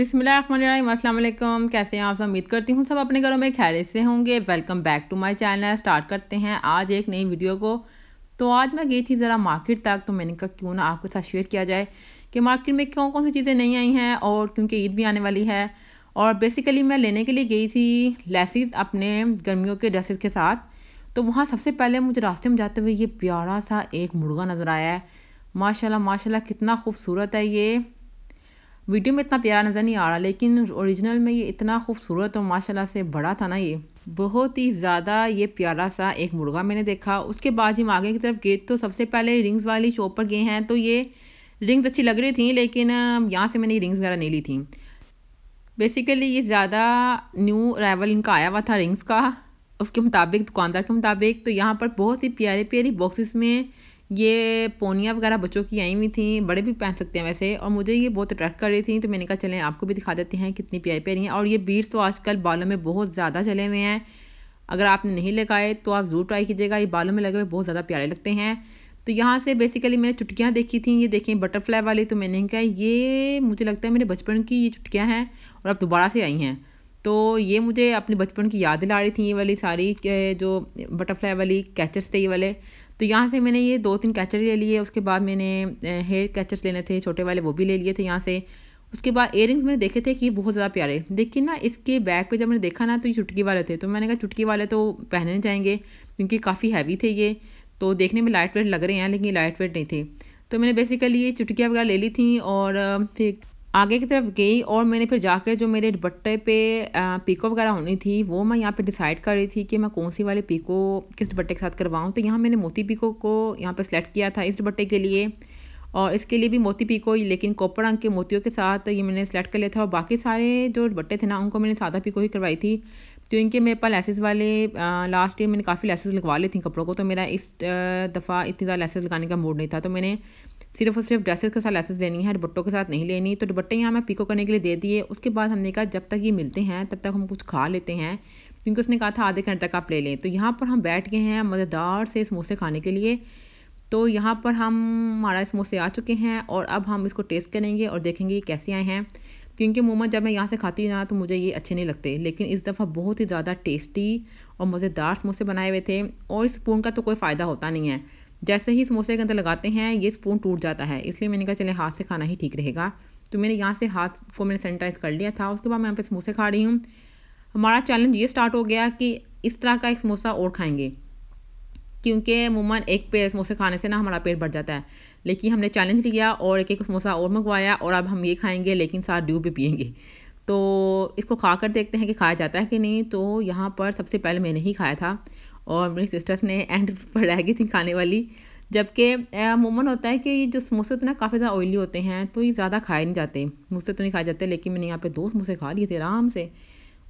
अस्सलाम वालेकुम कैसे हैं आप सब उम्मीद करती हूँ सब अपने घरों में खैरियत से होंगे welcome back to my channel start करते हैं आज एक नई वीडियो को तो आज मैं गई थी ज़रा मार्केट तक तो मैंने कहा क्यों ना आपके साथ शेयर किया जाए कि मार्केट में कौन कौन सी चीज़ें नहीं आई हैं और क्योंकि ईद भी आने वाली है और बेसिकली मैं लेने के लिए गई थी लेसिस अपने गर्मियों के ड्रेसेस के साथ तो वहाँ सबसे पहले मुझे रास्ते में जाते हुए ये प्यारा सा एक मुर्गा नज़र आया है माशाल्लाह माशाल्लाह कितना खूबसूरत है ये वीडियो में इतना प्यारा नज़र नहीं आ रहा लेकिन ओरिजिनल में ये इतना खूबसूरत और माशाल्लाह से बड़ा था ना ये बहुत ही ज़्यादा ये प्यारा सा एक मुर्गा मैंने देखा उसके बाद हम आगे की तरफ गए तो सबसे पहले रिंग्स वाली शॉप पर गए हैं तो ये रिंग्स अच्छी लग रही थी लेकिन यहाँ से मैंने रिंग्स वगैरह नहीं ली थी बेसिकली ये ज़्यादा न्यू अराइवल इनका आया हुआ था रिंग्स का उसके मुताबिक दुकानदार के मुताबिक तो यहाँ पर बहुत ही प्यारे प्यारी बॉक्सेस में ये पोनियाँ वगैरह बच्चों की आई हुई थी बड़े भी पहन सकते हैं वैसे और मुझे ये बहुत अट्रैक्ट कर रही थी तो मैंने कहा चलें आपको भी दिखा देते हैं कितनी प्यारी प्यारी हैं और ये बीड्स तो आजकल बालों में बहुत ज़्यादा चले हुए हैं अगर आपने नहीं लगाए तो आप ज़रूर ट्राई कीजिएगा ये बालों में लगे हुए बहुत ज़्यादा प्यारे लगते हैं तो यहाँ से बेसिकली मैंने चुटकियाँ देखी थी ये देखें बटरफ्लाई वाली तो मैंने कहा ये मुझे लगता है मेरे बचपन की ये चुटकियाँ हैं और अब दोबारा से आई हैं तो ये मुझे अपने बचपन की याद दिला रही थी ये वाली सारी जो बटरफ्लाई वाली कैचेस थे ये वाले तो यहाँ से मैंने ये दो तीन कैचर ले लिए उसके बाद मैंने हेयर कैचर्स लेने थे छोटे वाले वो भी ले लिए थे यहाँ से उसके बाद रिंग्स मैंने देखे थे कि बहुत ज़्यादा प्यारे देखिए ना इसके बैग पे जब मैंने देखा ना तो ये चुटकी वाले थे तो मैंने कहा चुटकी वाले तो पहनने जाएंगे क्योंकि काफ़ी हैवी थे ये तो देखने में लाइट वेट लग रहे हैं लेकिन ये लाइट वेट नहीं थे तो मैंने बेसिकली ये चुटकियाँ वगैरह ले ली थी और फिर आगे की तरफ गई और मैंने फिर जाकर जो मेरे दुपट्टे पे पिको वगैरह होनी थी वो मैं यहाँ पे डिसाइड कर रही थी कि मैं कौन सी वाले पिको किस दुपट्टे के साथ करवाऊँ तो यहाँ मैंने मोती पिको को यहाँ पे सेलेक्ट किया था इस दुपट्टे के लिए और इसके लिए भी मोती पिको लेकिन कॉपर रंग के मोतियों के साथ ये मैंने सेलेक्ट कर लिया था और बाकी सारे जो दुपट्टे थे ना उनको मैंने सादा पिको ही करवाई थी तो क्योंकि मेरे पास लेसेस वाले लास्ट ईयर मैंने काफ़ी लेसेस लगवा ली थी कपड़ों को तो मेरा इस दफ़ा इतनी ज़्यादा लेसेस लगाने का मूड नहीं था तो मैंने सिर्फ और सिर्फ ड्रेसेस के साथ लेसेस लेनी है दुपट्टों के साथ नहीं लेनी तो दुपट्टे यहाँ मैं पिको करने के लिए दे दिए उसके बाद हमने कहा जब तक ये मिलते हैं तब तक हम कुछ खा लेते हैं क्योंकि उसने कहा था आधे घंटे तक आप ले लें तो यहाँ पर हम बैठ गए हैं मज़ेदार से समोसे खाने के लिए तो यहाँ पर हम हमारा समोसे आ चुके हैं और अब हम इसको टेस्ट करेंगे और देखेंगे ये कैसे आए हैं क्योंकि मोमो जब मैं यहाँ से खाती ना तो मुझे ये अच्छे नहीं लगते लेकिन इस दफ़ा बहुत ही ज़्यादा टेस्टी और मज़ेदार समोसे बनाए हुए थे और इस स्पून का तो कोई फ़ायदा होता नहीं है जैसे ही समोसे के अंदर लगाते हैं ये स्पून टूट जाता है इसलिए मैंने कहा चले हाथ से खाना ही ठीक रहेगा तो मैंने यहाँ से हाथ को मैंने सैनिटाइज़ कर लिया था उसके बाद मैं यहाँ पे समोसे खा रही हूँ हमारा चैलेंज ये स्टार्ट हो गया कि इस तरह का एक समोसा और खाएंगे क्योंकि मुमन एक पेड़ समोसे खाने से ना हमारा पेट बढ़ जाता है लेकिन हमने चैलेंज लिया और एक एक समोसा और मंगवाया और अब हम ये खाएंगे लेकिन साथ ड्यू भी पियेंगे तो इसको खा कर देखते हैं कि खाया जाता है कि नहीं तो यहाँ पर सबसे पहले मैंने ही खाया था और मेरी सिस्टर्स ने एंड गई थी खाने वाली जबकि अमूमन होता है कि ये जो समोसे तो ना काफ़ी ज़्यादा ऑयली होते हैं तो ये ज़्यादा खाए नहीं जाते मुझसे तो नहीं खाए जाते लेकिन मैंने यहाँ पे दो समोसे खा लिए थे आराम से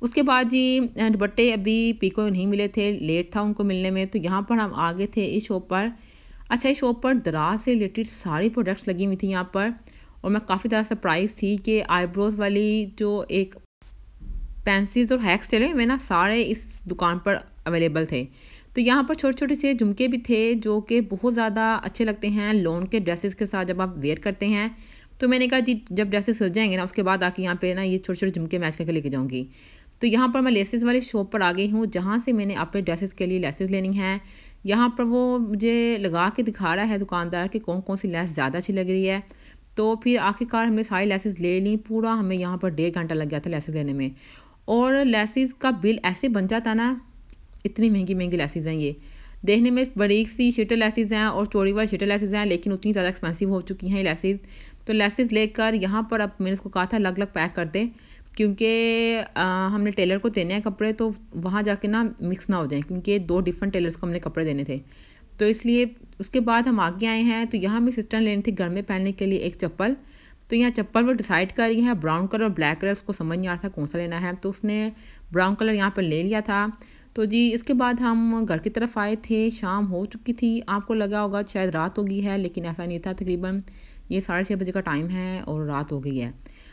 उसके बाद जी दुपट्टे अभी पीको नहीं मिले थे लेट था उनको मिलने में तो यहाँ पर हम आ गए थे इस शॉप पर अच्छा इस शॉप पर दराज से रिलेटेड सारी प्रोडक्ट्स लगी हुई थी यहाँ पर और मैं काफ़ी ज़्यादा सरप्राइज थी कि आईब्रोज़ वाली जो एक पेंसिल्स और हैक्स चले मैं ना सारे इस दुकान पर अवेलेबल थे तो यहाँ पर छोटे छोटे से झुमके भी थे जो कि बहुत ज़्यादा अच्छे लगते हैं लोन के ड्रेसेस के साथ जब आप वेयर करते हैं तो मैंने कहा जी जब ड्रेसेस सज जाएंगे ना उसके बाद आके यहाँ पे ना ये छोटे छोटे झुमके मैच करके लेके जाऊँगी तो यहाँ पर मैं लेसेस वाले शॉप पर आ गई हूँ जहाँ से मैंने अपने ड्रेसेस के लिए लेसेस लेनी है यहाँ पर वो मुझे लगा के दिखा रहा है दुकानदार कि कौन कौन सी लेस ज़्यादा अच्छी लग रही है तो फिर आखिरकार हमने सारी लेसेस ले ली पूरा हमें यहाँ पर डेढ़ घंटा लग गया था लेसेस लेने में और लेसेस का बिल ऐसे बन जाता ना इतनी महंगी महंगी लेसिस हैं ये देखने में बड़ी सी शीटर लैसेज हैं और चौड़ी वाली शीटर लैसेज हैं लेकिन उतनी ज़्यादा एक्सपेंसिव हो चुकी हैं लेसिस तो लेसिस लेकर यहाँ पर अब मैंने उसको कहा था अलग अलग पैक कर दें क्योंकि हमने टेलर को देने हैं कपड़े तो वहाँ जाके ना मिक्स ना हो जाए क्योंकि दो डिफरेंट टेलर्स को हमने कपड़े देने थे तो इसलिए उसके बाद हम आगे आए हैं तो यहाँ हमें सिस्टर लेनी थी घर में पहनने के लिए एक चप्पल तो यहाँ चप्पल वो डिसाइड कर रही है ब्राउन कलर और ब्लैक कलर उसको समझ नहीं आ रहा था कौन सा लेना है तो उसने ब्राउन कलर यहाँ पर ले लिया था तो जी इसके बाद हम घर की तरफ आए थे शाम हो चुकी थी आपको लगा होगा शायद रात हो गई है लेकिन ऐसा नहीं था तकरीबन ये साढ़े छः बजे का टाइम है और रात हो गई है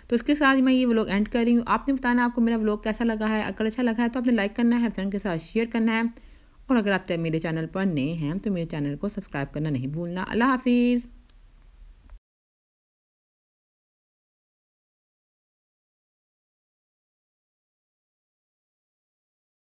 तो इसके साथ मैं ये व्लॉग एंड कर रही हूँ आपने बताना आपको मेरा व्लॉग कैसा लगा है अगर अच्छा लगा है तो आपने लाइक करना है फ्रेंड के साथ शेयर करना है और अगर आप तो मेरे चैनल पर नए हैं तो मेरे चैनल को सब्सक्राइब करना नहीं भूलना अल्लाह हाफिज़